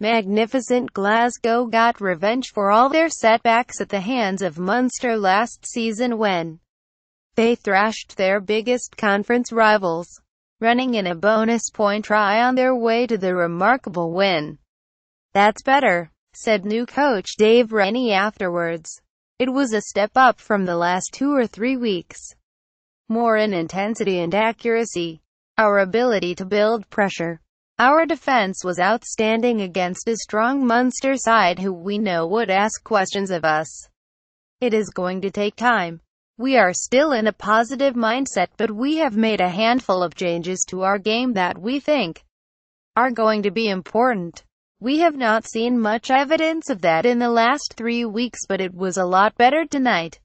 Magnificent Glasgow got revenge for all their setbacks at the hands of Munster last season when they thrashed their biggest conference rivals, running in a bonus point try on their way to the remarkable win. That's better, said new coach Dave Rennie afterwards. It was a step up from the last two or three weeks more in intensity and accuracy. Our ability to build pressure. Our defense was outstanding against a strong Munster side who we know would ask questions of us. It is going to take time. We are still in a positive mindset but we have made a handful of changes to our game that we think are going to be important. We have not seen much evidence of that in the last three weeks but it was a lot better tonight.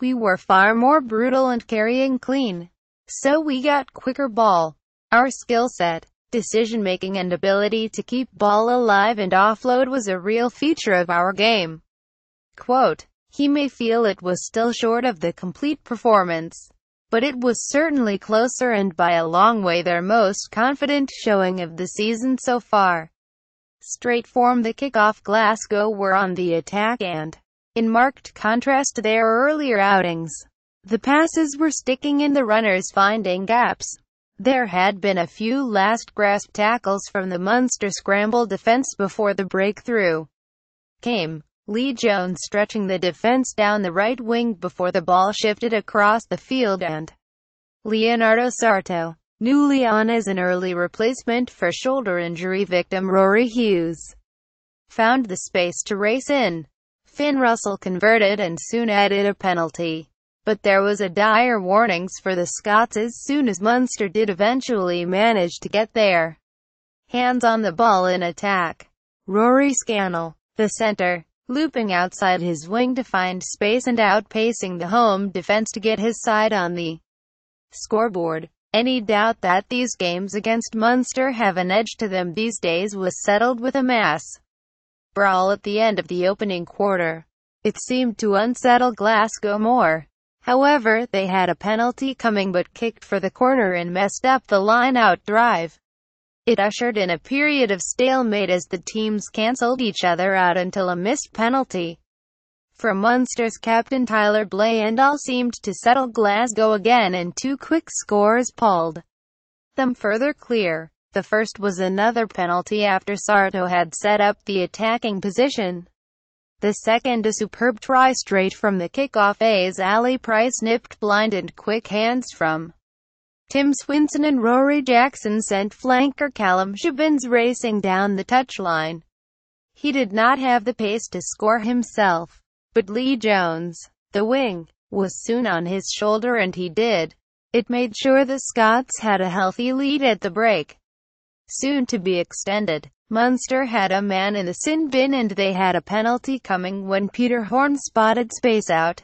We were far more brutal and carrying clean. So we got quicker ball. Our skill set, decision making and ability to keep ball alive and offload was a real feature of our game. Quote, he may feel it was still short of the complete performance, but it was certainly closer and by a long way their most confident showing of the season so far. Straight from the kickoff Glasgow were on the attack and in marked contrast to their earlier outings. The passes were sticking in the runners finding gaps. There had been a few last-grasp tackles from the Munster scramble defence before the breakthrough came. Lee Jones stretching the defence down the right wing before the ball shifted across the field and Leonardo Sarto, newly on as an early replacement for shoulder injury victim Rory Hughes, found the space to race in. Finn Russell converted and soon added a penalty. But there was a dire warnings for the Scots as soon as Munster did eventually manage to get there. hands on the ball in attack. Rory Scannell, the centre, looping outside his wing to find space and outpacing the home defence to get his side on the scoreboard. Any doubt that these games against Munster have an edge to them these days was settled with a mass brawl at the end of the opening quarter. It seemed to unsettle Glasgow more. However, they had a penalty coming but kicked for the corner and messed up the line-out drive. It ushered in a period of stalemate as the teams cancelled each other out until a missed penalty. From Munster's captain Tyler Blay and all seemed to settle Glasgow again and two quick scores palled them further clear. The first was another penalty after Sarto had set up the attacking position. The second a superb try straight from the kickoff as Ali Price nipped blind and quick hands from Tim Swinson and Rory Jackson sent flanker Callum Shubins racing down the touchline. He did not have the pace to score himself, but Lee Jones, the wing, was soon on his shoulder and he did. It made sure the Scots had a healthy lead at the break soon to be extended. Munster had a man in the sin bin and they had a penalty coming when Peter Horn spotted space out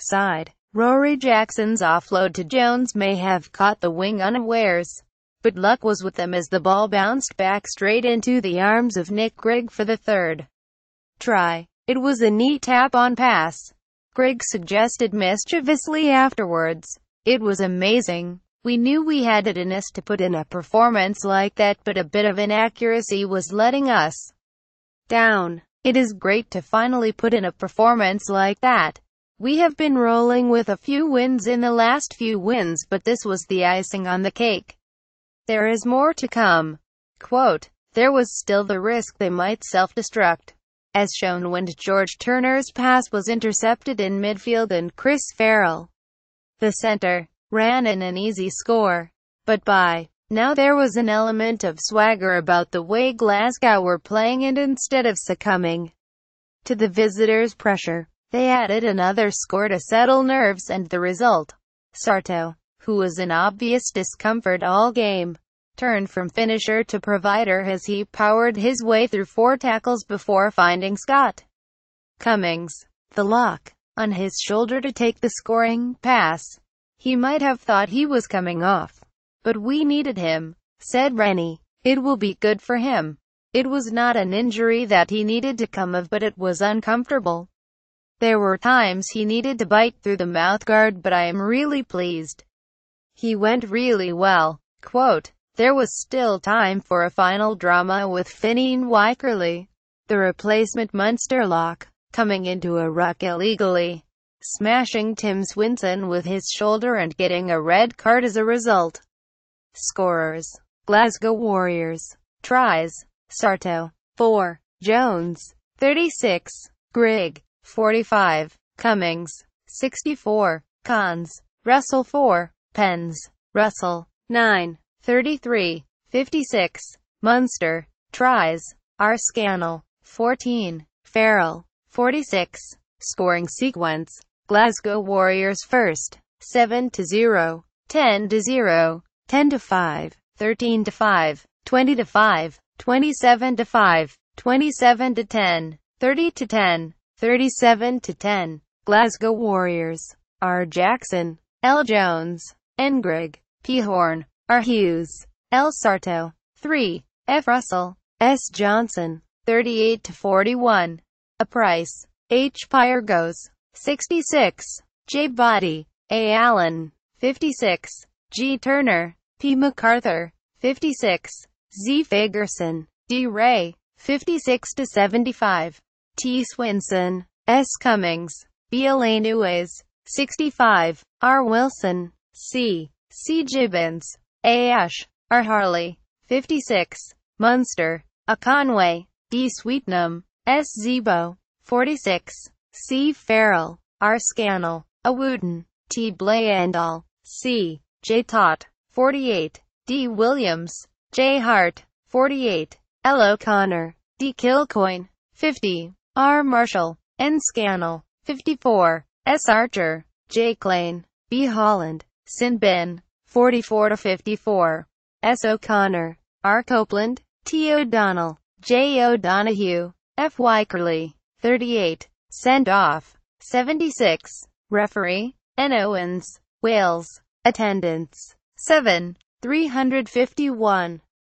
side. Rory Jackson's offload to Jones may have caught the wing unawares, but luck was with them as the ball bounced back straight into the arms of Nick Grigg for the third try. It was a neat tap-on pass. Grigg suggested mischievously afterwards. It was amazing. We knew we had it in us to put in a performance like that but a bit of inaccuracy was letting us down. It is great to finally put in a performance like that. We have been rolling with a few wins in the last few wins but this was the icing on the cake. There is more to come. Quote, there was still the risk they might self-destruct. As shown when George Turner's pass was intercepted in midfield and Chris Farrell, the center, ran in an easy score. But by now there was an element of swagger about the way Glasgow were playing and instead of succumbing to the visitors' pressure, they added another score to settle nerves and the result, Sarto, who was in obvious discomfort all game, turned from finisher to provider as he powered his way through four tackles before finding Scott Cummings, the lock, on his shoulder to take the scoring pass. He might have thought he was coming off. But we needed him, said Rennie. It will be good for him. It was not an injury that he needed to come of but it was uncomfortable. There were times he needed to bite through the mouthguard but I am really pleased. He went really well. Quote, there was still time for a final drama with Finneen Wykerley, the replacement Munsterlock, lock, coming into a ruck illegally smashing Tim Swinson with his shoulder and getting a red card as a result. Scorers Glasgow Warriors Tries Sarto 4 Jones 36 Grigg 45 Cummings 64 Cons Russell 4 Pens Russell 9 33 56 Munster Tries R. Arscanal 14 Farrell 46 Scoring sequence Glasgow Warriors first, 7 to 0, 10 to 0, 10 to 5, 13 to 5, 20 to 5, 27 to 5, 27 to 10, 30 to 10, 37 to 10. Glasgow Warriors. R. Jackson, L. Jones, N Engrig, P. Horn, R. Hughes, L. Sarto, 3, F. Russell, S. Johnson, 38 to 41. A Price, H. goes. 66. J. Body, A. Allen, 56. G. Turner, P. MacArthur, 56. Z. Fagerson, D. Ray, 56 to 75. T. Swinson, S. Cummings, B. Elaine 65. R. Wilson, C. C. Gibbons, A. Ash, R. Harley, 56. Munster, A. Conway, D. Sweetnam, S. Zebo, 46. C. Farrell, R. Scannell, Wooten, T. Blayendal, C. J. Tott, 48, D. Williams, J. Hart, 48, L. O'Connor, D. Kilcoyne, 50, R. Marshall, N. Scannell, 54, S. Archer, J. Klein, B. Holland, Sin Bin, 44 to 54. S. O'Connor, R. Copeland, T. O'Donnell, J. O'Donohue, F. Wykerly, 38, Send off. 76. Referee. N. Owens. Wales. Attendance. 7. 351.